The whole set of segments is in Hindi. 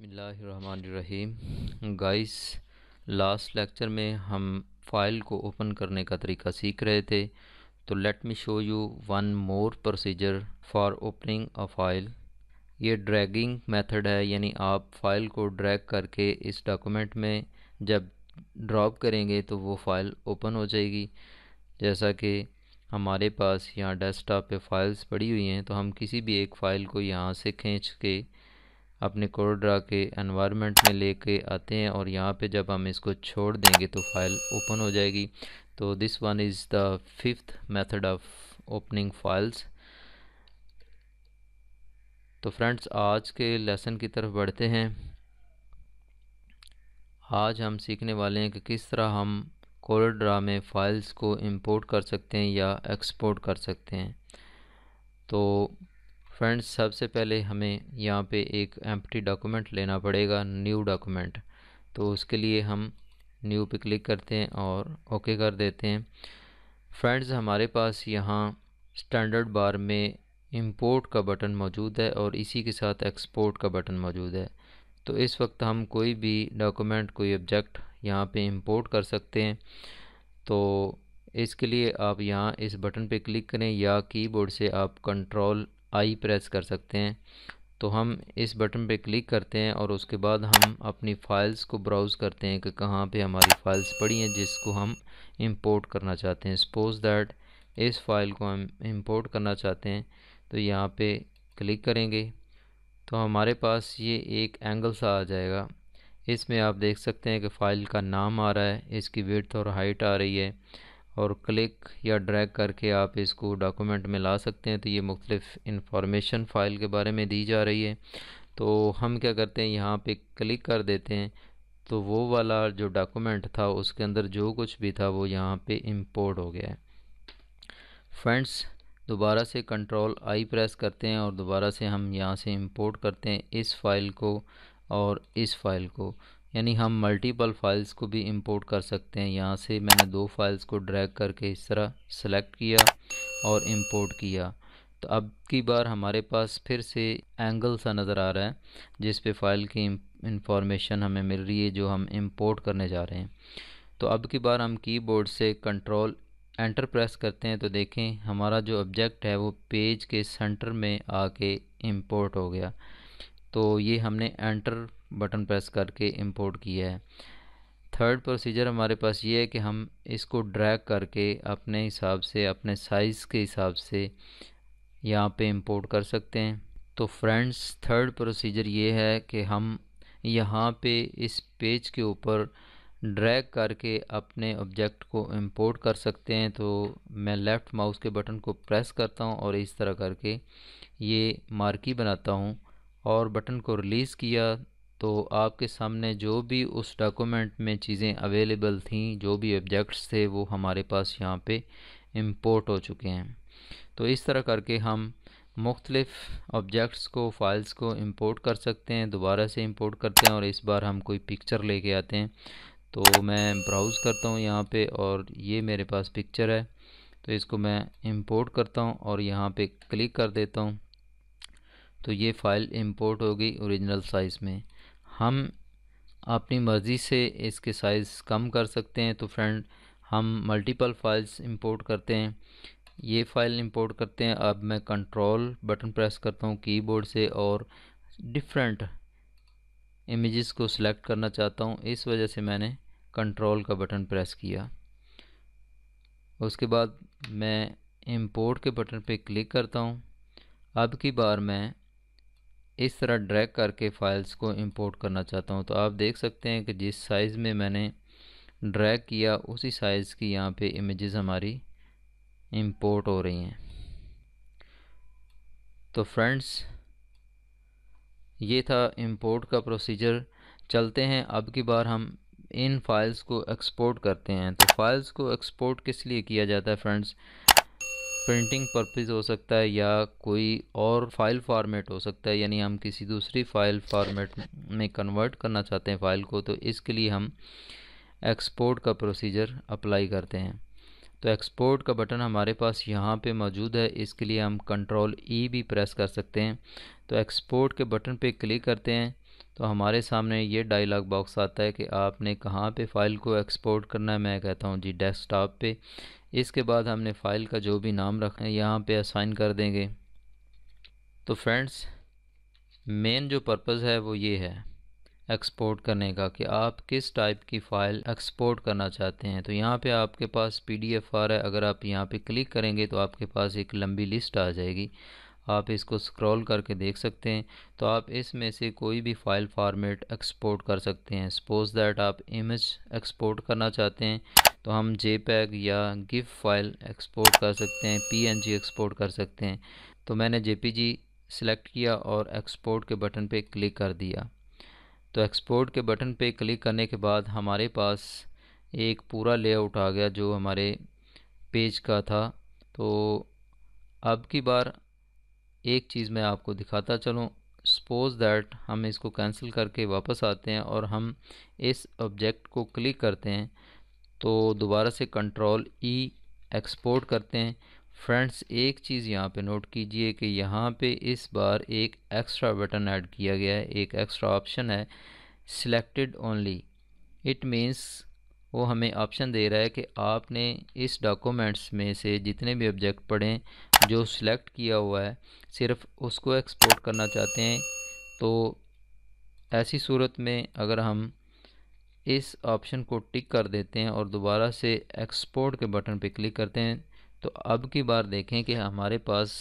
बसमीम गाइस लास्ट लेक्चर में हम फाइल को ओपन करने का तरीका सीख रहे थे तो let me show you one more procedure for opening a file ये ड्रैगिंग मेथड है यानी आप फाइल को ड्रैग करके इस डॉक्यूमेंट में जब ड्रॉप करेंगे तो वो फाइल ओपन हो जाएगी जैसा कि हमारे पास यहाँ डेस्कटॉप पे फाइल्स पड़ी हुई हैं तो हम किसी भी एक फ़ाइल को यहाँ से खींच के अपने कोड ड्रा के एनवायरनमेंट में लेके आते हैं और यहाँ पे जब हम इसको छोड़ देंगे तो फाइल ओपन हो जाएगी तो this one is the fifth method of opening files तो फ्रेंड्स आज के लेसन की तरफ बढ़ते हैं आज हम सीखने वाले हैं कि किस तरह हम कोड ड्रा में फ़ाइल्स को इंपोर्ट कर सकते हैं या एक्सपोर्ट कर सकते हैं तो फ्रेंड्स सबसे पहले हमें यहाँ पे एक एम्प्टी डॉक्यूमेंट लेना पड़ेगा न्यू डॉक्यूमेंट तो उसके लिए हम न्यू पे क्लिक करते हैं और ओके कर देते हैं फ्रेंड्स हमारे पास यहाँ स्टैंडर्ड बार में इंपोर्ट का बटन मौजूद है और इसी के साथ एक्सपोर्ट का बटन मौजूद है तो इस वक्त हम कोई भी डॉक्यूमेंट कोई ऑब्जेक्ट यहाँ पे इंपोर्ट कर सकते हैं तो इसके लिए आप यहाँ इस बटन पे क्लिक करें या कीबोर्ड से आप कंट्रोल आई प्रेस कर सकते हैं तो हम इस बटन पे क्लिक करते हैं और उसके बाद हम अपनी फ़ाइल्स को ब्राउज़ करते हैं कि कहाँ पे हमारी फ़ाइल्स पड़ी हैं जिसको हम इंपोर्ट करना चाहते हैं सपोज़ दैट इस फाइल को हम इंपोर्ट करना चाहते हैं तो यहाँ पे क्लिक करेंगे तो हमारे पास ये एक एंगल सा आ जाएगा इसमें आप देख सकते हैं कि फ़ाइल का नाम आ रहा है इसकी विर्थ और हाइट आ रही है और क्लिक या ड्रैग करके आप इसको डॉक्यूमेंट में ला सकते हैं तो ये मुख्तलिफ़ इंफॉर्मेशन फ़ाइल के बारे में दी जा रही है तो हम क्या करते हैं यहाँ पे क्लिक कर देते हैं तो वो वाला जो डॉक्यूमेंट था उसके अंदर जो कुछ भी था वो यहाँ पे इंपोर्ट हो गया है फ्रेंड्स दोबारा से कंट्रोल आई प्रेस करते हैं और दोबारा से हम यहाँ से इम्पोर्ट करते हैं इस फाइल को और इस फाइल को यानी हम मल्टीपल फाइल्स को भी इंपोर्ट कर सकते हैं यहाँ से मैंने दो फाइल्स को ड्रैग करके इस तरह सेलेक्ट किया और इंपोर्ट किया तो अब की बार हमारे पास फिर से एंगल सा नज़र आ रहा है जिस पे फाइल की इंफॉर्मेशन हमें मिल रही है जो हम इंपोर्ट करने जा रहे हैं तो अब की बार हम कीबोर्ड से कंट्रोल एंटर प्रेस करते हैं तो देखें हमारा जो ऑब्जेक्ट है वो पेज के सेंटर में आके इम्पोर्ट हो गया तो ये हमने एंटर बटन प्रेस करके इंपोर्ट किया है थर्ड प्रोसीजर हमारे पास ये है कि हम इसको ड्रैग करके अपने हिसाब से अपने साइज़ के हिसाब से यहाँ पे इंपोर्ट कर सकते हैं तो फ्रेंड्स थर्ड प्रोसीजर ये है कि हम यहाँ पे इस पेज के ऊपर ड्रैग करके अपने ऑब्जेक्ट को इंपोर्ट कर सकते हैं तो मैं लेफ़्ट माउस के बटन को प्रेस करता हूँ और इस तरह करके ये मार्की बनाता हूँ और बटन को रिलीज़ किया तो आपके सामने जो भी उस डॉक्यूमेंट में चीज़ें अवेलेबल थीं जो भी ऑब्जेक्ट्स थे वो हमारे पास यहाँ पे इंपोर्ट हो चुके हैं तो इस तरह करके हम मुख्तलिफ़ ऑब्जेक्ट्स को फाइल्स को इंपोर्ट कर सकते हैं दोबारा से इंपोर्ट करते हैं और इस बार हम कोई पिक्चर लेके आते हैं तो मैं ब्राउज़ करता हूँ यहाँ पर और ये मेरे पास पिक्चर है तो इसको मैं इम्पोर्ट करता हूँ और यहाँ पर क्लिक कर देता हूँ तो ये फ़ाइल इंपोर्ट होगी ओरिजिनल साइज़ में हम अपनी मर्ज़ी से इसके साइज़ कम कर सकते हैं तो फ्रेंड हम मल्टीपल फाइल्स इंपोर्ट करते हैं ये फ़ाइल इंपोर्ट करते हैं अब मैं कंट्रोल बटन प्रेस करता हूँ कीबोर्ड से और डिफरेंट इमेजेस को सिलेक्ट करना चाहता हूँ इस वजह से मैंने कंट्रोल का बटन प्रेस किया उसके बाद मैं इंपोर्ट के बटन पे क्लिक करता हूँ अब की बार मैं इस तरह ड्रैग करके फाइल्स को इंपोर्ट करना चाहता हूँ तो आप देख सकते हैं कि जिस साइज़ में मैंने ड्रैग किया उसी साइज़ की यहाँ पे इमेजेस हमारी इंपोर्ट हो रही हैं तो फ्रेंड्स ये था इंपोर्ट का प्रोसीजर चलते हैं अब की बार हम इन फाइल्स को एक्सपोर्ट करते हैं तो फाइल्स को एक्सपोर्ट किस लिए किया जाता है फ्रेंड्स प्रिंटिंग पर्पज़ हो सकता है या कोई और फाइल फॉर्मेट हो सकता है यानी हम किसी दूसरी फाइल फॉर्मेट में कन्वर्ट करना चाहते हैं फ़ाइल को तो इसके लिए हम एक्सपोर्ट का प्रोसीजर अप्लाई करते हैं तो एक्सपोर्ट का बटन हमारे पास यहाँ पे मौजूद है इसके लिए हम कंट्रोल ई e भी प्रेस कर सकते हैं तो एक्सपोर्ट के बटन पे क्लिक करते हैं तो हमारे सामने ये डायलॉग बॉक्स आता है कि आपने कहाँ पे फ़ाइल को एक्सपोर्ट करना है मैं कहता हूँ जी डेस्कटॉप पे इसके बाद हमने फ़ाइल का जो भी नाम रखा है यहाँ पे असाइन कर देंगे तो फ्रेंड्स मेन जो पर्पज़ है वो ये है एक्सपोर्ट करने का कि आप किस टाइप की फ़ाइल एक्सपोर्ट करना चाहते हैं तो यहाँ पे आपके पास पी डी एफ आ रहा है अगर आप यहाँ पे क्लिक करेंगे तो आपके पास एक लंबी लिस्ट आ जाएगी आप इसको स्क्रॉल करके देख सकते हैं तो आप इसमें से कोई भी फ़ाइल फॉर्मेट एक्सपोर्ट कर सकते हैं सपोज़ दैट आप इमेज एक्सपोर्ट करना चाहते हैं तो हम जे या गिफ फाइल एक्सपोर्ट कर सकते हैं पी एक्सपोर्ट कर सकते हैं तो मैंने जे सेलेक्ट किया और एक्सपोर्ट के बटन पे क्लिक कर दिया तो एक्सपोर्ट के बटन पे क्लिक करने के बाद हमारे पास एक पूरा लेआउट आ गया जो हमारे पेज का था तो अब की बार एक चीज़ मैं आपको दिखाता चलूँ सपोज़ दैट हम इसको कैंसिल करके वापस आते हैं और हम इस ऑब्जेक्ट को क्लिक करते हैं तो दोबारा से कंट्रोल ई एक्सपोर्ट करते हैं फ्रेंड्स एक चीज़ यहाँ पे नोट कीजिए कि यहाँ पे इस बार एक एक्स्ट्रा बटन ऐड किया गया है एक एक्स्ट्रा ऑप्शन है सिलेक्टेड ओनली इट मीन्स वो हमें ऑप्शन दे रहा है कि आपने इस डॉक्यूमेंट्स में से जितने भी ऑब्जेक्ट पढ़ें जो सिलेक्ट किया हुआ है सिर्फ उसको एक्सपोर्ट करना चाहते हैं तो ऐसी सूरत में अगर हम इस ऑप्शन को टिक कर देते हैं और दोबारा से एक्सपोर्ट के बटन पर क्लिक करते हैं तो अब की बार देखें कि हमारे पास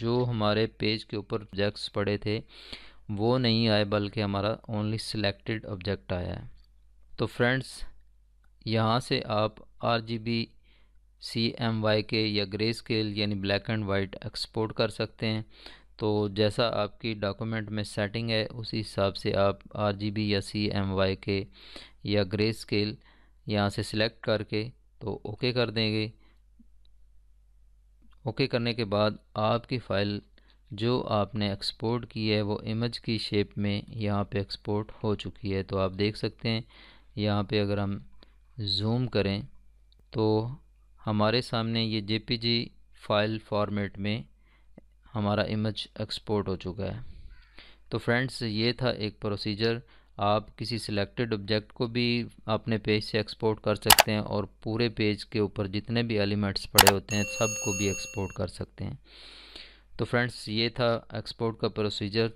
जो हमारे पेज के ऊपर ऑब्जेक्ट्स पड़े थे वो नहीं आए बल्कि हमारा ओनली सिलेक्टेड ऑब्जेक्ट आया है तो फ्रेंड्स यहाँ से आप R G B C M Y K या ग्रे स्केल यानी ब्लैक एंड वाइट एक्सपोर्ट कर सकते हैं तो जैसा आपकी डॉक्यूमेंट में सेटिंग है उसी हिसाब से आप आर जी बी या सी एम वाई के या ग्रे स्केल यहाँ से सिलेक्ट करके तो ओके कर देंगे ओके करने के बाद आपकी फ़ाइल जो आपने एक्सपोर्ट की है वो इमेज की शेप में यहाँ पे एक्सपोर्ट हो चुकी है तो आप देख सकते हैं यहाँ पे अगर हम जूम करें तो हमारे सामने ये जे फाइल फॉर्मेट में हमारा इमेज एक्सपोर्ट हो चुका है तो फ्रेंड्स ये था एक प्रोसीजर आप किसी सिलेक्टेड ऑब्जेक्ट को भी अपने पेज से एक्सपोर्ट कर सकते हैं और पूरे पेज के ऊपर जितने भी एलिमेंट्स पड़े होते हैं सब को भी एक्सपोर्ट कर सकते हैं तो फ्रेंड्स ये था एक्सपोर्ट का प्रोसीजर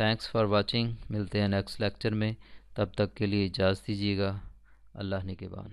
थैंक्स फॉर वाचिंग मिलते हैं नेक्स्ट लेक्चर में तब तक के लिए इजाज़ दीजिएगा अल्लाह ने के बान